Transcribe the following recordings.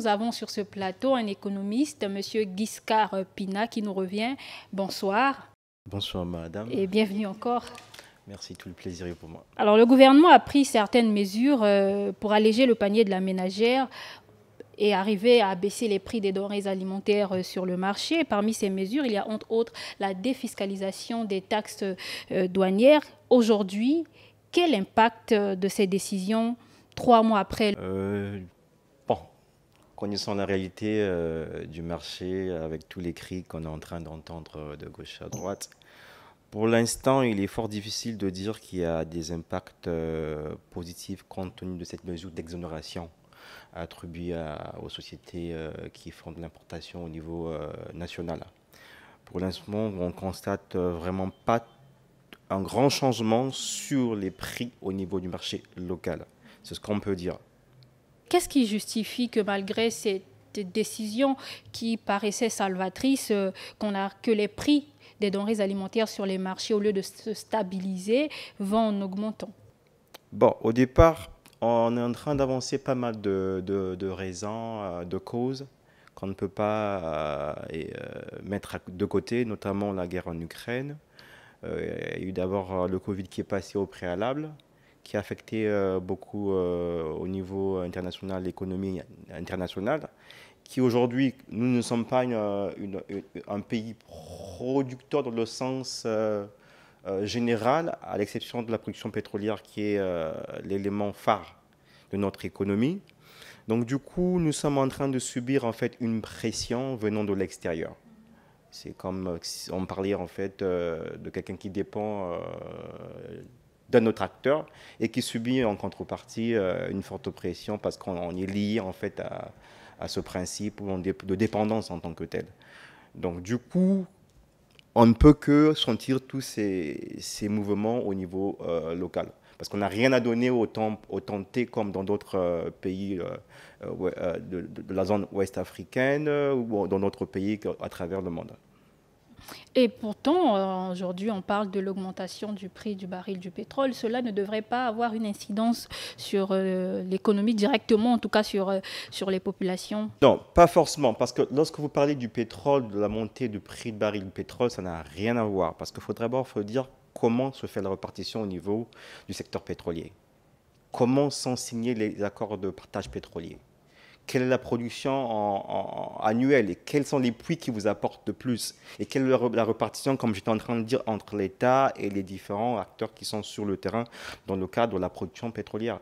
Nous avons sur ce plateau un économiste, M. Giscard Pina, qui nous revient. Bonsoir. Bonsoir, madame. Et bienvenue encore. Merci, tout le plaisir est pour moi. Alors, le gouvernement a pris certaines mesures euh, pour alléger le panier de la ménagère et arriver à baisser les prix des denrées alimentaires euh, sur le marché. Parmi ces mesures, il y a entre autres la défiscalisation des taxes euh, douanières. Aujourd'hui, quel impact de ces décisions trois mois après connaissant la réalité euh, du marché avec tous les cris qu'on est en train d'entendre de gauche à droite, pour l'instant, il est fort difficile de dire qu'il y a des impacts euh, positifs compte tenu de cette mesure d'exonération attribuée aux sociétés euh, qui font de l'importation au niveau national. Pour l'instant, on constate vraiment pas un grand changement sur les prix au niveau du marché local. C'est ce qu'on peut dire. Qu'est-ce qui justifie que malgré cette décision qui paraissait salvatrice, euh, que les prix des denrées alimentaires sur les marchés, au lieu de se stabiliser, vont en augmentant Bon, au départ, on est en train d'avancer pas mal de, raisons, euh, de causes qu'on ne peut pas euh, mettre de côté, notamment la guerre en Ukraine. il y a eu d'abord le Covid qui est passé au préalable, qui a affecté euh, beaucoup euh, au niveau international, l'économie internationale, qui aujourd'hui, nous ne sommes pas euh, un pays producteur dans le sens général, à l'exception de la production pétrolière qui est l'élément phare de notre économie. Donc du coup, nous sommes en train de subir en fait une pression venant de l'extérieur. C'est comme si on parlait en fait de quelqu'un qui dépend d'un autre acteur et qui subit en contrepartie euh, une forte pression parce qu'on est lié en fait à, ce principe de dépendance en tant que tel. Donc du coup, on ne peut que sentir tous ces, mouvements au niveau euh, local. Parce qu'on n'a rien à donner au autant comme dans d'autres euh, pays de, la zone ouest africaine ou dans d'autres pays à travers le monde. Et pourtant, euh, aujourd'hui, on parle de l'augmentation du prix du baril du pétrole. Cela ne devrait pas avoir une incidence sur euh, l'économie directement, en tout cas euh, sur, les populations. Non, pas forcément, parce que lorsque vous parlez du pétrole, de la montée du prix du baril du pétrole, ça n'a rien à voir, parce qu'il faudrait d'abord dire comment se fait la répartition au niveau du secteur pétrolier. Comment sont signés les accords de partage pétrolier quelle est la production en, annuelle et quels sont les puits qui vous apportent de plus et quelle est la répartition, comme j'étais en train de dire, entre l'État et les différents acteurs qui sont sur le terrain dans le cadre de la production pétrolière.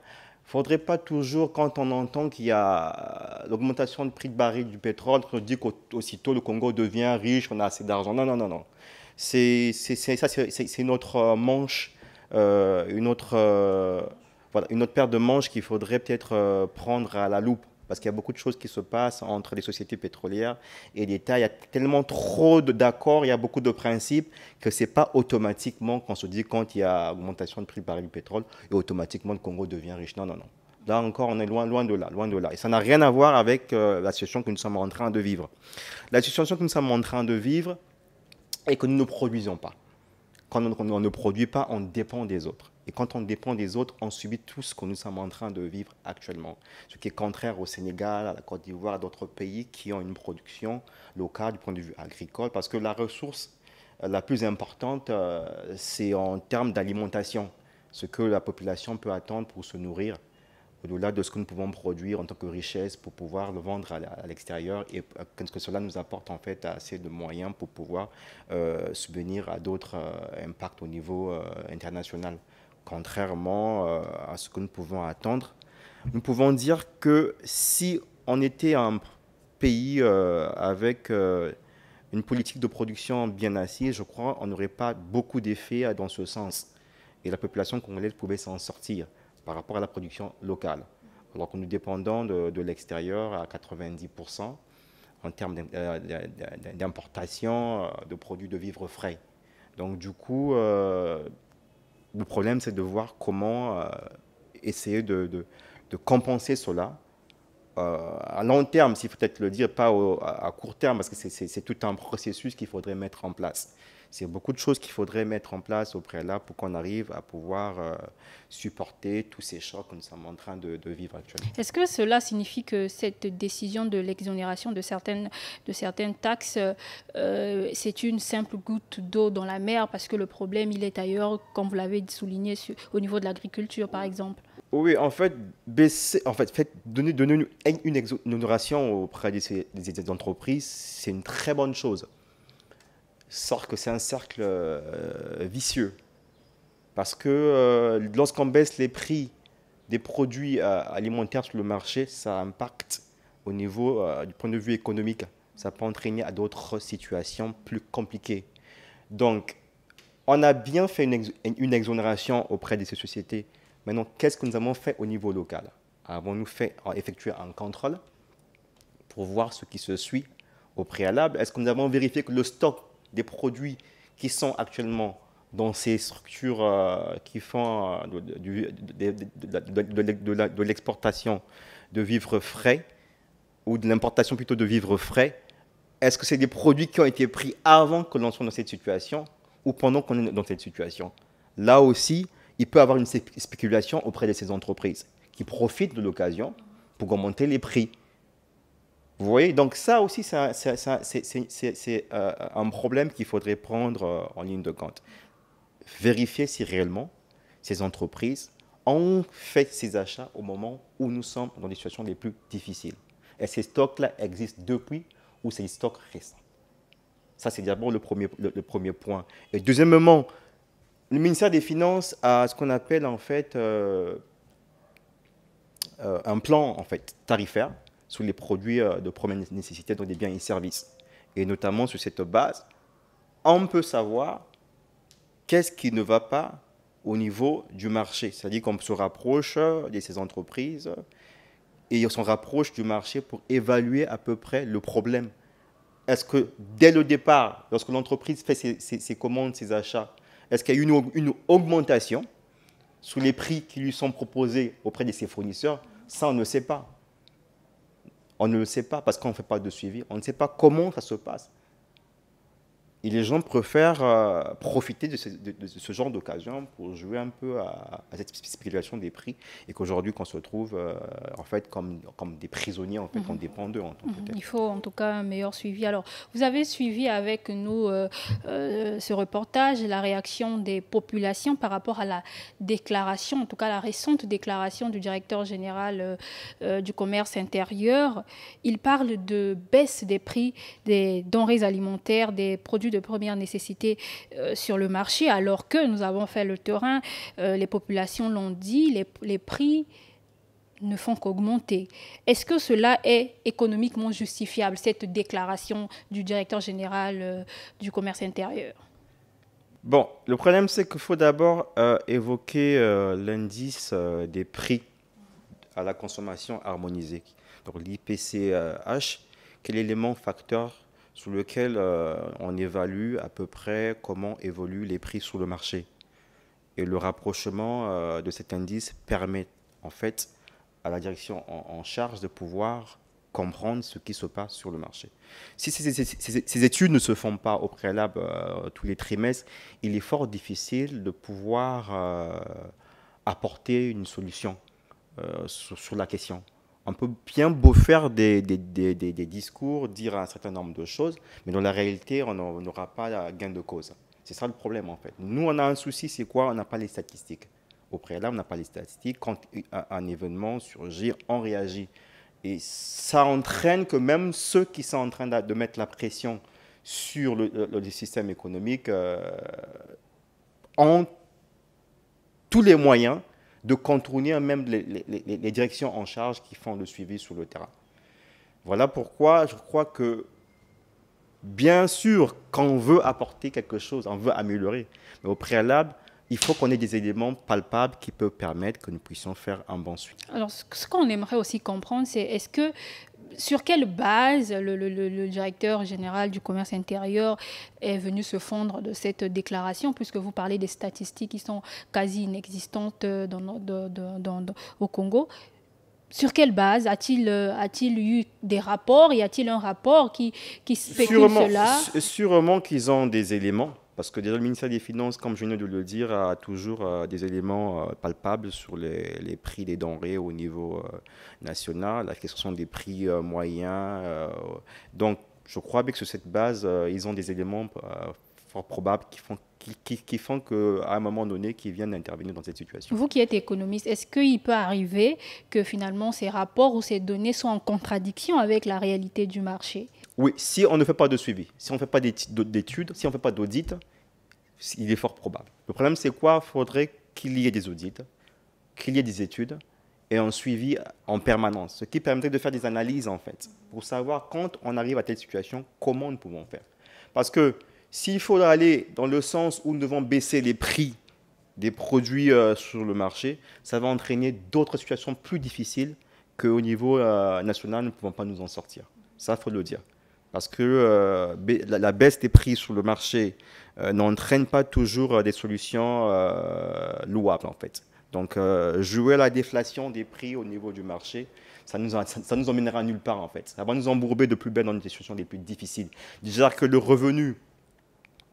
Il ne faudrait pas toujours, quand on entend qu'il y a euh, l'augmentation du prix de baril du pétrole, qu'on dit qu'aussitôt le Congo devient riche, on a assez d'argent. Non, non, non, non. C'est ça, c'est notre manche, une autre... Euh, manche, euh, voilà, une autre paire de manches qu'il faudrait peut-être prendre à la loupe parce qu'il y a beaucoup de choses qui se passent entre les sociétés pétrolières et l'État. Il y a tellement trop d'accords, il y a beaucoup de principes que ce n'est pas automatiquement qu'on se dit quand il y a augmentation de prix par le pétrole et automatiquement le Congo devient riche. Non, non, non. Là encore, on est loin, loin de là, loin de là. Et ça n'a rien à voir avec euh, la situation que nous sommes en train de vivre. La situation que nous sommes en train de vivre est que nous ne produisons pas. Quand on ne produit pas, on dépend des autres. Et quand on dépend des autres, on subit tout ce que nous sommes en train de vivre actuellement. Ce qui est contraire au Sénégal, à la Côte d'Ivoire, à d'autres pays qui ont une production locale du point de vue agricole, parce que la ressource euh, la plus importante, euh, c'est en termes d'alimentation, ce que la population peut attendre pour se nourrir au-delà de ce que nous pouvons produire en tant que richesse pour pouvoir le vendre à l'extérieur et euh, que cela nous apporte en fait assez de moyens pour pouvoir subvenir à d'autres impacts au niveau international contrairement euh, à ce que nous pouvons attendre. Nous pouvons dire que si on était un pays euh, avec euh, une politique de production bien assise, je crois qu'on n'aurait pas beaucoup d'effets dans ce sens. Et la population congolaise pouvait s'en sortir par rapport à la production locale. Alors que nous dépendons de, l'extérieur à 90% en termes d'importation de produits de vivres frais. Donc du coup, le problème, c'est de voir comment euh, essayer de, compenser cela euh, à long terme, s'il faut peut-être le dire, pas à court terme, parce que c'est tout un processus qu'il faudrait mettre en place. C'est beaucoup de choses qu'il faudrait mettre en place au là pour qu'on arrive à pouvoir euh, supporter tous ces chocs que nous sommes en train de, vivre actuellement. Est-ce que cela signifie que cette décision de l'exonération de certaines, de certaines taxes, euh, c'est une simple goutte d'eau dans la mer parce que le problème, il est ailleurs, comme vous l'avez souligné, au niveau de l'agriculture, par exemple oui, en fait, baisser, en fait, fait donner, une, exonération auprès des, des entreprises, c'est une très bonne chose sort que c'est un cercle euh, vicieux. Parce que euh, lorsqu'on baisse les prix des produits euh, alimentaires sur le marché, ça impacte au niveau du point de vue économique. Ça peut entraîner à d'autres situations plus compliquées. Donc, on a bien fait une, exonération auprès de ces sociétés. Maintenant, qu'est-ce que nous avons fait au niveau local Avons-nous fait effectuer un contrôle pour voir ce qui se suit au préalable Est-ce que nous avons vérifié que le stock des produits qui sont actuellement dans ces structures euh, qui font euh, de, de l'exportation de vivres frais ou de l'importation plutôt de vivres frais, est-ce que c'est des produits qui ont été pris avant que l'on soit dans cette situation ou pendant qu'on est dans cette situation Là aussi, il peut y avoir une spéculation auprès de ces entreprises qui profitent de l'occasion pour augmenter les prix. Vous voyez, donc ça aussi, c'est euh, un, problème qu'il faudrait prendre euh, en ligne de compte. Vérifier si réellement ces entreprises ont fait ces achats au moment où nous sommes dans des situations les plus difficiles. Et ces stocks-là existent depuis ou c'est stocks récents. Ça, c'est d'abord le premier, premier point. Et deuxièmement, le ministère des Finances a ce qu'on appelle en fait euh, un plan en fait, tarifaire sur les produits euh, de première nécessité, donc des biens et services. Et notamment sur cette base, on peut savoir qu'est-ce qui ne va pas au niveau du marché. C'est-à-dire qu'on se rapproche euh, de ces entreprises et on se rapproche du marché pour évaluer à peu près le problème. Est-ce que dès le départ, lorsque l'entreprise fait ses, commandes, ses achats, est-ce qu'il y a une, augmentation sous les prix qui lui sont proposés auprès de ses fournisseurs Ça, on ne sait pas on ne le sait pas parce qu'on ne fait pas de suivi, on ne sait pas comment ça se passe. Et les gens préfèrent euh, profiter de ce, genre d'occasion pour jouer un peu à, cette spéculation des prix. Et qu'aujourd'hui, qu'on se retrouve euh, en fait comme, comme des prisonniers, en fait, pendeurs. on dépend d'eux Il faut en tout cas un meilleur suivi. Alors, vous avez suivi avec nous euh, ce reportage, la réaction des populations par rapport à la déclaration, en tout cas la récente déclaration du directeur général du commerce intérieur. Il parle de baisse des prix des denrées alimentaires, des produits de première nécessité euh, sur le marché, alors que nous avons fait le terrain, euh, les populations l'ont dit, les, prix ne font qu'augmenter. Est-ce que cela est économiquement justifiable, cette déclaration du directeur général euh, du commerce intérieur Bon, le problème c'est qu'il faut d'abord évoquer l'indice des prix à la consommation harmonisée, donc l'IPCH, quel est l'élément facteur sous lequel euh, on évalue à peu près comment évoluent les prix sur le marché. Et le rapprochement euh, de cet indice permet en fait à la direction en, charge de pouvoir comprendre ce qui se passe sur le marché. Si ces, études ne se font pas au préalable euh, tous les trimestres, il est fort difficile de pouvoir apporter une solution sur, la question on peut bien beau faire des, discours, dire un certain nombre de choses, mais dans la réalité, on n'aura pas gain de cause. C'est ça le problème en fait. Nous, on a un souci, c'est quoi On n'a pas les statistiques. Au préalable, on n'a pas les statistiques. Quand un événement surgit, on réagit. Et ça entraîne que même ceux qui sont en train de mettre la pression sur le, système économique euh, ont tous les moyens de contourner même les, directions en charge qui font le suivi sur le terrain. Voilà pourquoi je crois que, bien sûr, quand on veut apporter quelque chose, on veut améliorer, mais au préalable, il faut qu'on ait des éléments palpables qui peuvent permettre que nous puissions faire un bon suivi. Alors, ce qu'on aimerait aussi comprendre, c'est est-ce que sur quelle base le, directeur général du commerce intérieur est venu se fondre de cette déclaration, puisque vous parlez des statistiques qui sont quasi inexistantes euh, au Congo sur quelle base a-t-il euh, a il eu des rapports Y a-t-il un rapport qui qui cela Sûrement qu'ils ont des éléments parce que déjà, le ministère des Finances, comme je viens de le dire, a toujours euh, des éléments euh, palpables sur les, prix des denrées au niveau euh, national, la question des prix moyens. donc, je crois bien que sur cette base, ils ont des éléments fort probables qui font qui, qui, qu'à un moment donné, qui viennent intervenir dans cette situation. Vous qui êtes économiste, est-ce qu'il peut arriver que finalement ces rapports ou ces données soient en contradiction avec la réalité du marché oui, si on ne fait pas de suivi, si on ne fait pas d'études, si on ne fait pas d'audit, il est fort probable. Le problème, c'est quoi Il faudrait qu'il y ait des audits, qu'il y ait des études et un suivi en permanence, ce qui permettrait de faire des analyses, en fait, pour savoir quand on arrive à telle situation, comment nous pouvons faire. Parce que s'il faut aller dans le sens où nous devons baisser les prix des produits euh, sur le marché, ça va entraîner d'autres situations plus difficiles qu'au niveau euh, national, nous ne pouvons pas nous en sortir. Ça, il faut le dire. Parce que euh, la, baisse des prix sur le marché euh, n'entraîne pas toujours euh, des solutions louables, en fait. Donc, jouer à la déflation des prix au niveau du marché, ça nous, nous emmènera nulle part, en fait. Ça va nous embourber de plus belle dans des situations les plus difficiles. Déjà que le revenu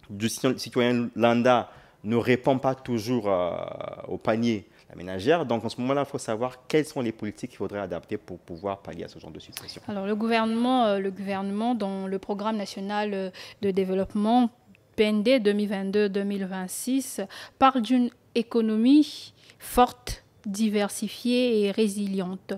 du citoyen lambda ne répond pas toujours au panier ménagère. Donc, en ce moment-là, il faut savoir quelles sont les politiques qu'il faudrait adapter pour pouvoir pallier à ce genre de situation. Alors, le gouvernement, euh, le gouvernement dans le programme national euh, de développement PND 2022-2026 parle d'une économie forte diversifiée et résiliente.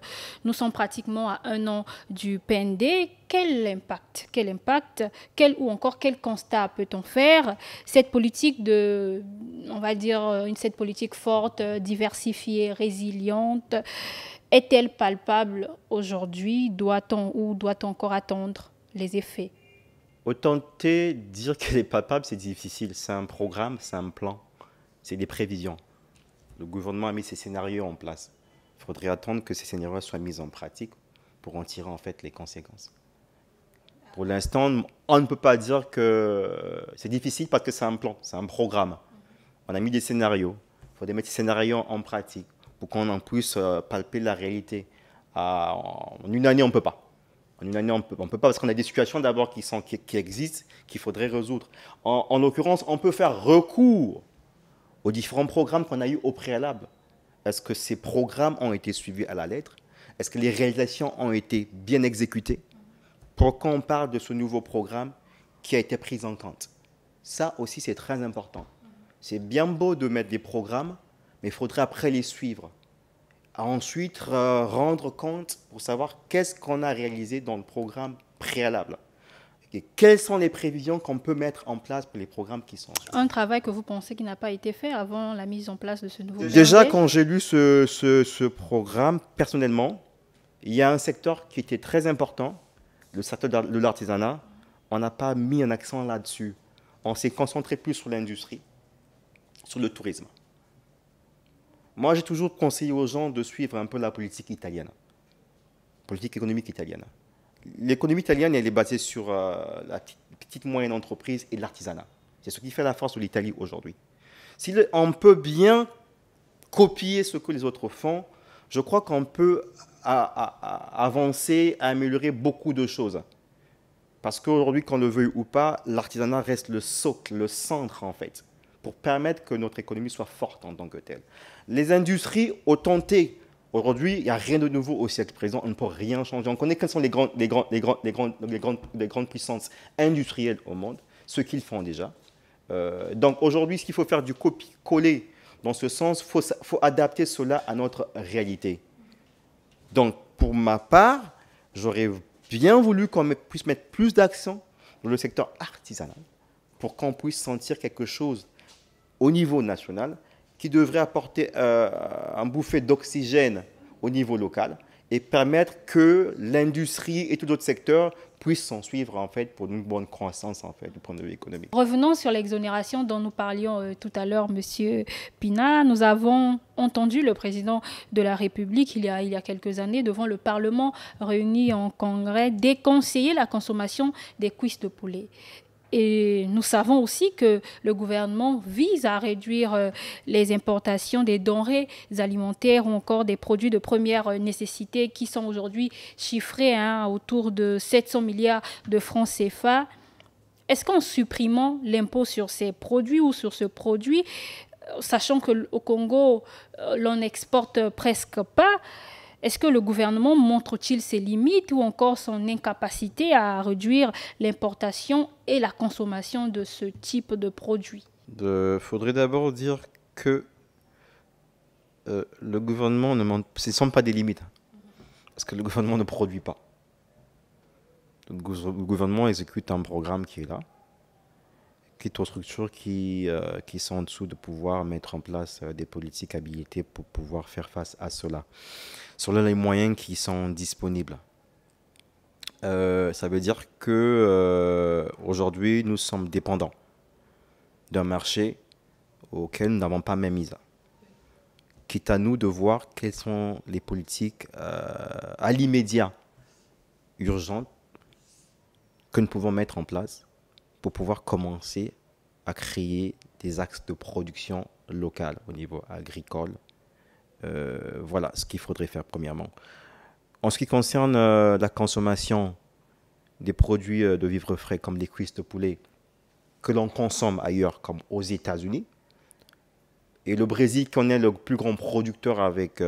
Nous sommes pratiquement à un an du PND. Quel impact, quel impact, quel ou encore quel constat peut-on faire Cette politique de, on va dire, cette politique forte, diversifiée, résiliente, est-elle palpable aujourd'hui Doit-on ou doit-on encore attendre les effets Autant dire qu'elle est palpable, c'est difficile. C'est un programme, c'est un plan, c'est des prévisions. Le gouvernement a mis ces scénarios en place. Il faudrait attendre que ces scénarios soient mis en pratique pour en tirer en fait les conséquences. Pour l'instant, on ne peut pas dire que euh, c'est difficile parce que c'est un plan, c'est un programme. On a mis des scénarios. Il faudrait mettre ces scénarios en pratique pour qu'on en puisse euh, palper la réalité. En une année, on ne peut pas. En une année, on peut, peut pas parce qu'on a des situations d'abord qui, existent, qu'il faudrait résoudre. en l'occurrence, on peut faire recours aux différents programmes qu'on a eus au préalable. Est-ce que ces programmes ont été suivis à la lettre Est-ce que les réalisations ont été bien exécutées Pour on parle de ce nouveau programme qui a été pris en compte. Ça aussi, c'est très important. C'est bien beau de mettre des programmes, mais il faudrait après les suivre. ensuite, rendre compte pour savoir qu'est-ce qu'on a réalisé dans le programme préalable. Et quelles sont les prévisions qu'on peut mettre en place pour les programmes qui sont Un travail que vous pensez qui n'a pas été fait avant la mise en place de ce nouveau programme Déjà, quand j'ai lu ce, ce, ce, programme, personnellement, il y a un secteur qui était très important, le secteur de l'artisanat. On n'a pas mis un accent là-dessus. On s'est concentré plus sur l'industrie, sur le tourisme. Moi, j'ai toujours conseillé aux gens de suivre un peu la politique italienne, politique économique italienne l'économie italienne, elle est basée sur euh, la petite moyenne entreprise et l'artisanat. C'est ce qui fait la force de l'Italie aujourd'hui. Si on peut bien copier ce que les autres font, je crois qu'on peut avancer, améliorer beaucoup de choses. Parce qu'aujourd'hui, qu'on le veuille ou pas, l'artisanat reste le socle, le centre en fait, pour permettre que notre économie soit forte en tant que telle. Les industries ont tenté Aujourd'hui, il n'y a rien de nouveau au siècle présent, on ne peut rien changer. On connaît quelles sont les grandes, les puissances industrielles au monde, ce qu'ils font déjà. Euh, donc aujourd'hui, ce qu'il faut faire du copier-coller dans ce sens, il faut, faut, adapter cela à notre réalité. Donc pour ma part, j'aurais bien voulu qu'on puisse mettre plus d'accent dans le secteur artisanal pour qu'on puisse sentir quelque chose au niveau national qui devrait apporter euh, un bouffet d'oxygène au niveau local et permettre que l'industrie et tout autre secteur puissent s'en suivre en fait pour une bonne croissance en fait du point de vue économique. Revenons sur l'exonération dont nous parlions euh, tout à l'heure, Monsieur Pina. Nous avons entendu le président de la République il y a, il y a quelques années devant le Parlement réuni en congrès déconseiller la consommation des cuisses de poulet. Et nous savons aussi que le gouvernement vise à réduire euh, les importations des denrées alimentaires ou encore des produits de première euh, nécessité qui sont aujourd'hui chiffrés hein, autour de 700 milliards de francs CFA. Est-ce qu'en supprimant l'impôt sur ces produits ou sur ce produit, euh, sachant qu'au Congo, l'on n'exporte presque pas, est-ce que le gouvernement montre-t-il ses limites ou encore son incapacité à réduire l'importation et la consommation de ce type de produits Il faudrait d'abord dire que euh, le gouvernement ne montre, ce ne sont pas des limites, parce que le gouvernement ne produit pas. Le gouvernement exécute un programme qui est là, structures qui, euh, qui sont en dessous de pouvoir mettre en place euh, des politiques habilitées pour pouvoir faire face à cela. sur les moyens qui sont disponibles. Euh, ça veut dire que aujourd'hui nous sommes dépendants d'un marché auquel nous n'avons pas même mise. Quitte à nous de voir quelles sont les politiques à l'immédiat urgentes que nous pouvons mettre en place pour pouvoir commencer à créer des axes de production locale au niveau agricole. Euh, voilà ce qu'il faudrait faire premièrement. En ce qui concerne euh, la consommation des produits euh, de vivres frais comme les cuisses de poulet que l'on consomme ailleurs comme aux États-Unis, et le Brésil en est le plus grand producteur avec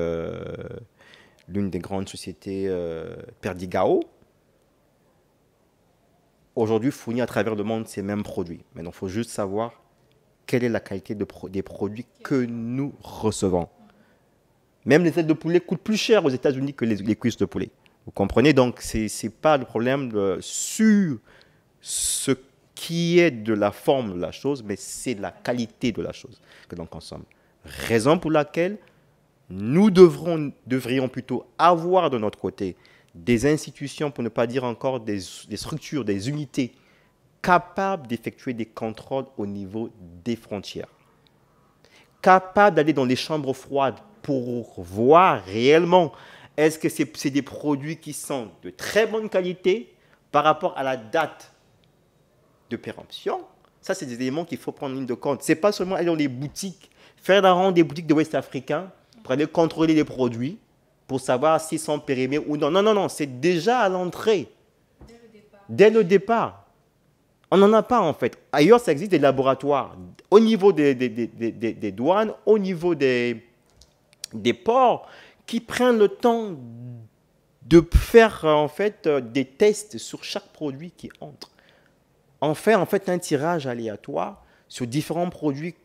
l'une des grandes sociétés Perdigao, aujourd'hui fournit à travers le monde ces mêmes produits. mais il faut juste savoir quelle est la qualité des produits que nous recevons. Même les ailes de poulet coûtent plus cher aux États-Unis que les, cuisses de poulet. Vous comprenez Donc, ce n'est pas le problème de, euh, sur ce qui est de la forme de la chose, mais c'est la qualité de la chose que l'on consomme. Raison pour laquelle nous devrons, devrions plutôt avoir de notre côté des institutions, pour ne pas dire encore des, structures, des unités capables d'effectuer des contrôles au niveau des frontières, capables d'aller dans les chambres froides pour voir réellement est-ce que c'est des produits qui sont de très bonne qualité par rapport à la date de péremption. Ça, c'est des éléments qu'il faut prendre en de compte. Ce n'est pas seulement aller dans les boutiques, faire la ronde des boutiques de West africain pour aller contrôler les produits, pour savoir s'ils sont périmés ou non. Non, non, non, c'est déjà à l'entrée. Dès, le départ. On n'en a pas en fait. Ailleurs, ça existe des laboratoires. Au niveau des, des, douanes, au niveau des, des ports, qui prennent le temps de faire en fait euh, des tests sur chaque produit qui entre. En fait, en fait un tirage aléatoire sur différents produits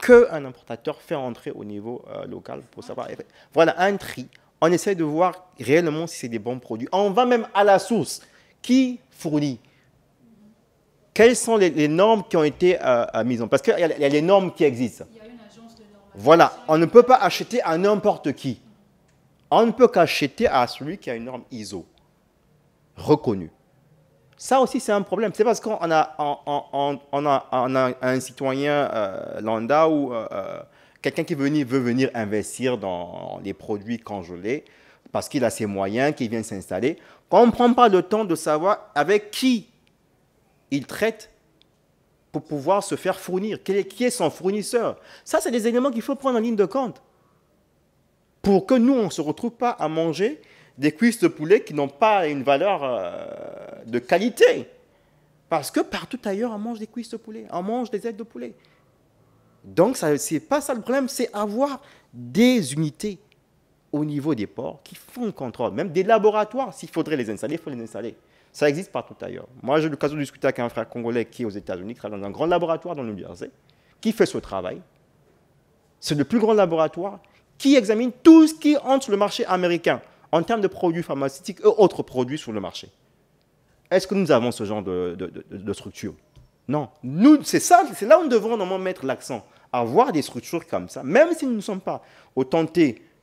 que un importateur fait entrer au niveau euh, local pour savoir. Voilà, un tri on essaie de voir réellement si c'est des bons produits. On va même à la source. Qui fournit Quelles sont les, normes qui ont été euh, mises en Parce qu'il y, a les normes qui existent. Voilà, on ne peut pas acheter à n'importe qui. On ne peut qu'acheter à celui qui a une norme ISO reconnue. Ça aussi, c'est un problème. C'est parce qu'on a, un citoyen euh, lambda ou euh, Quelqu'un qui veut venir, investir dans les produits congelés parce qu'il a ses moyens, qu'il vient s'installer. Quand on ne prend pas le temps de savoir avec qui il traite pour pouvoir se faire fournir, qui est son fournisseur. Ça, c'est des éléments qu'il faut prendre en ligne de compte pour que nous, on ne se retrouve pas à manger des cuisses de poulet qui n'ont pas une valeur euh, de qualité. Parce que partout ailleurs, on mange des cuisses de poulet, on mange des ailes de poulet. Donc, ce n'est pas ça le problème, c'est avoir des unités au niveau des ports qui font le contrôle, même des laboratoires, s'il faudrait les installer, il faut les installer. Ça existe partout ailleurs. Moi, j'ai l'occasion de discuter avec un frère congolais qui est aux États-Unis, qui travaille dans un grand laboratoire dans l'université, qui fait ce travail. C'est le plus grand laboratoire qui examine tout ce qui entre sur le marché américain en termes de produits pharmaceutiques et autres produits sur le marché. Est-ce que nous avons ce genre de structure non, nous, c'est ça, c'est là où nous devons normalement mettre l'accent. Avoir des structures comme ça, même si nous ne sommes pas autant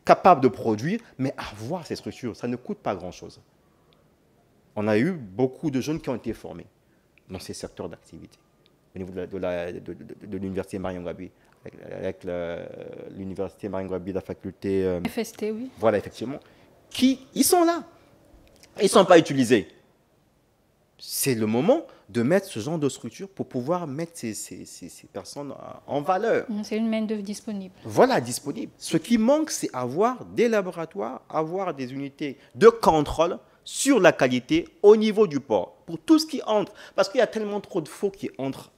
capables de produire, mais avoir ces structures, ça ne coûte pas grand-chose. On a eu beaucoup de jeunes qui ont été formés dans ces secteurs d'activité, au niveau de l'université Marion Gabi, avec, l'université Marion la faculté... Euh, FST, oui. Voilà, effectivement. Qui, ils sont là. Ils ne sont pas utilisés c'est le moment de mettre ce genre de structure pour pouvoir mettre ces, personnes en valeur. Mm, c'est une main-d'œuvre disponible. Voilà, disponible. Ce qui manque, c'est avoir des laboratoires, avoir des unités de contrôle sur la qualité au niveau du port, pour tout ce qui entre. Parce qu'il y a tellement trop de faux qui entrent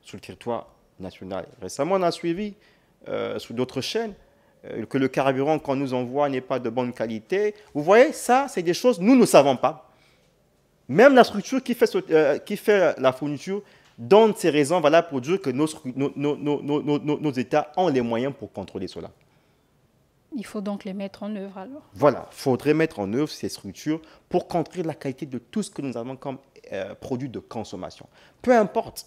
sur le territoire national. Récemment, on a suivi euh, sur d'autres chaînes euh, que le carburant qu'on nous envoie n'est pas de bonne qualité. Vous voyez, ça, c'est des choses, nous ne savons pas même la structure qui fait, euh, qui fait la fourniture donne ces raisons valables pour dire que nos, nos, États ont les moyens pour contrôler cela. Il faut donc les mettre en œuvre alors. Voilà, il faudrait mettre en œuvre ces structures pour contrôler la qualité de tout ce que nous avons comme euh, produit de consommation. Peu importe,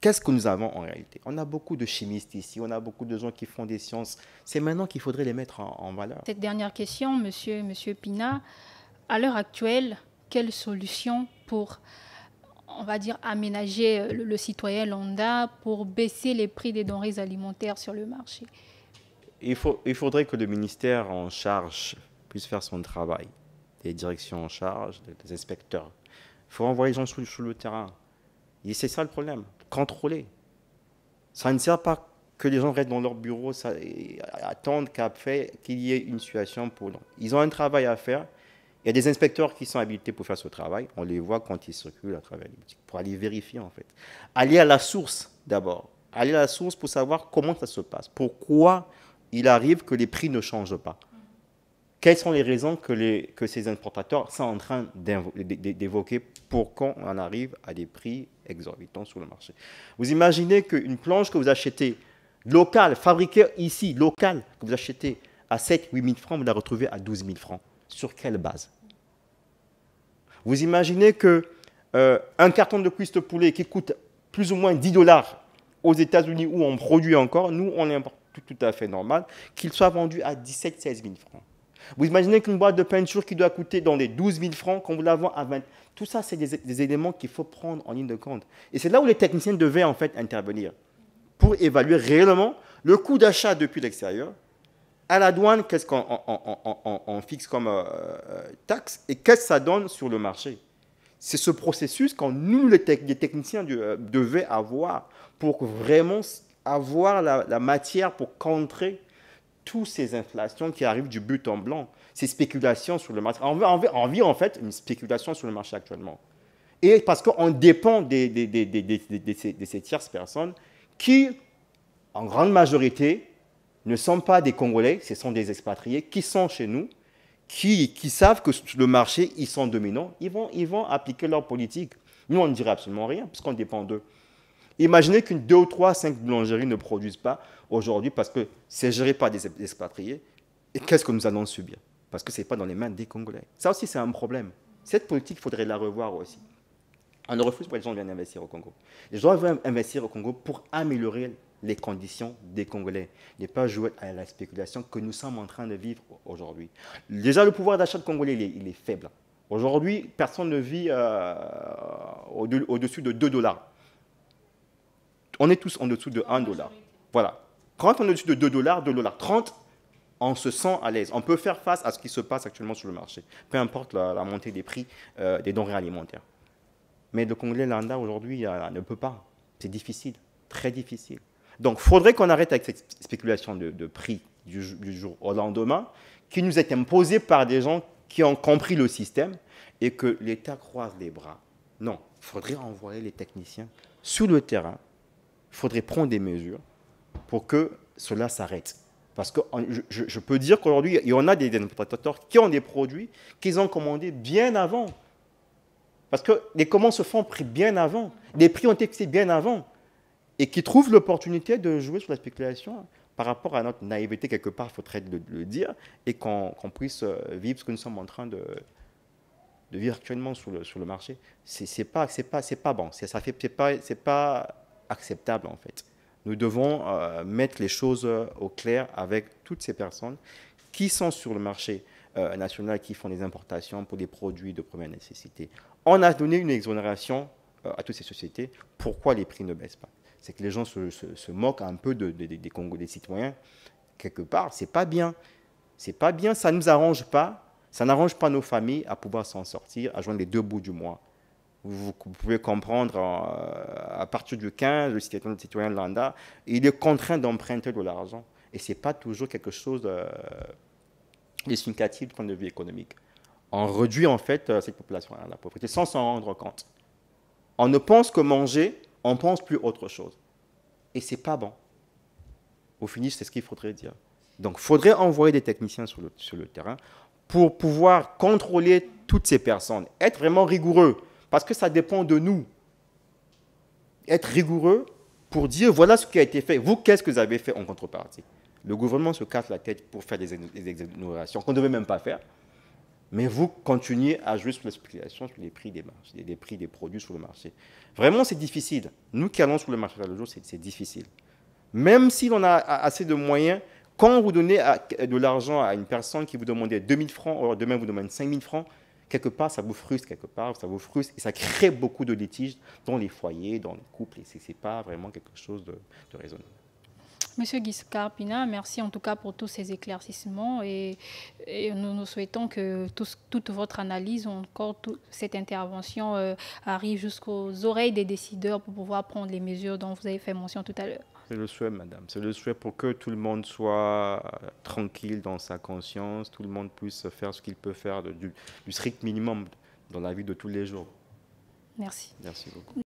qu'est-ce que nous avons en réalité On a beaucoup de chimistes ici, on a beaucoup de gens qui font des sciences. C'est maintenant qu'il faudrait les mettre en, valeur. Cette dernière question, monsieur, monsieur Pina, à l'heure actuelle, quelle solution pour, on va dire, aménager le, citoyen lambda pour baisser les prix des denrées alimentaires sur le marché il, faut, il faudrait que le ministère en charge puisse faire son travail, les directions en charge, les inspecteurs. Il faut envoyer les gens sur, le terrain. Et c'est ça le problème, contrôler. Ça ne sert pas que les gens restent dans leur bureau, et attendent qu'il y ait une situation pour Ils ont un travail à faire. Il y a des inspecteurs qui sont habilités pour faire ce travail. On les voit quand ils circulent à travers les boutiques pour aller vérifier en fait. Aller à la source d'abord. Aller à la source pour savoir comment ça se passe. Pourquoi il arrive que les prix ne changent pas. Quelles sont les raisons que, les, que ces importateurs sont en train d'évoquer pour qu'on en arrive à des prix exorbitants sur le marché Vous imaginez qu'une planche que vous achetez locale, fabriquée ici, locale, que vous achetez à 7-8 000 francs, vous la retrouvez à 12 000 francs. Sur quelle base vous imaginez que euh, un carton de cuisse de poulet qui coûte plus ou moins 10 dollars aux États-Unis où on produit encore, nous, on est tout à fait normal, qu'il soit vendu à 17-16 000 francs. Vous imaginez qu'une boîte de peinture qui doit coûter dans les 12 000 francs, quand vous la vend à 20 Tout ça, c'est des, des, éléments qu'il faut prendre en ligne de compte. Et c'est là où les techniciens devaient en fait intervenir pour évaluer réellement le coût d'achat depuis l'extérieur, à la douane, qu'est-ce qu'on on, fixe comme euh, euh, taxe et qu'est-ce que ça donne sur le marché C'est ce processus qu'on nous, les, techniciens, du, euh, avoir pour vraiment avoir la, matière pour contrer toutes ces inflations qui arrivent du but en blanc, ces spéculations sur le marché. On, veut, vit en fait une spéculation sur le marché actuellement. Et parce qu'on dépend des, de ces tierces personnes qui, en grande majorité, ne sont pas des Congolais, ce sont des expatriés qui sont chez nous, qui, qui savent que le marché, ils sont dominants, ils vont, ils vont appliquer leur politique. Nous, on ne dirait absolument rien, puisqu'on dépend d'eux. Imaginez qu'une, deux ou trois, cinq boulangeries ne produisent pas aujourd'hui parce que c'est géré par des expatriés. Et qu'est-ce que nous allons subir Parce que ce n'est pas dans les mains des Congolais. Ça aussi, c'est un problème. Cette politique, il faudrait la revoir aussi. On ne refuse pas les gens viennent investir au Congo. Les gens veulent investir au Congo pour améliorer les conditions des Congolais, ne pas jouer à la spéculation que nous sommes en train de vivre aujourd'hui. Déjà, le pouvoir d'achat de Congolais, il est, faible. Aujourd'hui, personne ne vit euh, au-dessus de 2 dollars. On est tous en dessous de 1 dollar. Voilà. Quand on est au-dessus de 2 dollars, 2 dollars 30, on se sent à l'aise. On peut faire face à ce qui se passe actuellement sur le marché, peu importe la, montée des prix euh, des denrées alimentaires. Mais le Congolais lambda aujourd'hui euh, ne peut pas. C'est difficile, très difficile. Donc, il faudrait qu'on arrête avec cette spéculation de, prix du, jour au lendemain, qui nous est imposée par des gens qui ont compris le système et que l'État croise les bras. Non, il faudrait envoyer les techniciens sur le terrain, il faudrait prendre des mesures pour que cela s'arrête. Parce que je, peux dire qu'aujourd'hui, il y en a des importateurs qui ont des produits qu'ils ont commandés bien avant. Parce que les commandes se font bien avant. Les prix ont été fixés bien avant et qui trouvent l'opportunité de jouer sur la spéculation par rapport à notre naïveté, quelque part, il faudrait le, dire, et qu'on puisse euh, vivre ce que nous sommes en train de, de vivre actuellement sur le, sur le marché. Ce n'est pas, pas, pas bon, ce n'est pas, pas acceptable, en fait. Nous devons euh, mettre les choses euh, au clair avec toutes ces personnes qui sont sur le marché national, qui font des importations pour des produits de première nécessité. On a donné une exonération à toutes ces sociétés. Pourquoi les prix ne baissent pas c'est que les gens se, moquent un peu des Congolais, des citoyens. Quelque part, c'est pas bien. C'est pas bien, ça ne nous arrange pas. Ça n'arrange pas nos familles à pouvoir s'en sortir, à joindre les deux bouts du mois. Vous, pouvez comprendre, euh, à partir du 15, le citoyen, le citoyen il est contraint d'emprunter de l'argent. Et ce n'est pas toujours quelque chose de euh, significatif du point de vue économique. On réduit en fait euh, cette population à la pauvreté sans s'en rendre compte. On ne pense que manger on pense plus autre chose. Et c'est pas bon. Au finish, c'est ce qu'il faudrait dire. Donc, faudrait envoyer des techniciens sur le, sur le terrain pour pouvoir contrôler toutes ces personnes, être vraiment rigoureux, parce que ça dépend de nous. Être rigoureux pour dire voilà ce qui a été fait, vous, qu'est-ce que vous avez fait en contrepartie. Le gouvernement se casse la tête pour faire des, exonérations qu'on ne devait même pas faire mais vous continuez à jouer sur la spéculation, sur les prix des, marchés, des prix des produits sur le marché. Vraiment, c'est difficile. Nous qui allons sur le marché le jour, c'est difficile. Même si l'on a assez de moyens, quand vous donnez de l'argent à une personne qui vous demandait 2000 francs, alors euh, demain vous demande 5000 francs, quelque part, ça vous frustre, quelque part, ça vous frustre, et ça crée beaucoup de litiges dans les foyers, dans les couples, et ce n'est pas vraiment quelque chose de, de raisonnable. Monsieur Giscard Pina, merci en tout cas pour tous ces éclaircissements et, nous, nous souhaitons que toute votre analyse encore toute cette intervention euh, arrive jusqu'aux oreilles des décideurs pour pouvoir prendre les mesures dont vous avez fait mention tout à l'heure. C'est le souhait, madame. C'est le souhait pour que tout le monde soit euh, tranquille dans sa conscience, tout le monde puisse faire ce qu'il peut faire du strict minimum dans la vie de tous les jours. Merci. Merci beaucoup.